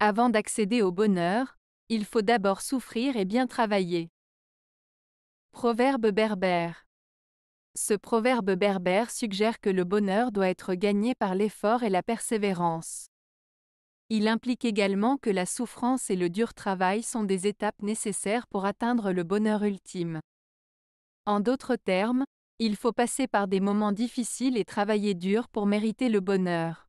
Avant d'accéder au bonheur, il faut d'abord souffrir et bien travailler. Proverbe berbère. Ce proverbe berbère suggère que le bonheur doit être gagné par l'effort et la persévérance. Il implique également que la souffrance et le dur travail sont des étapes nécessaires pour atteindre le bonheur ultime. En d'autres termes, il faut passer par des moments difficiles et travailler dur pour mériter le bonheur.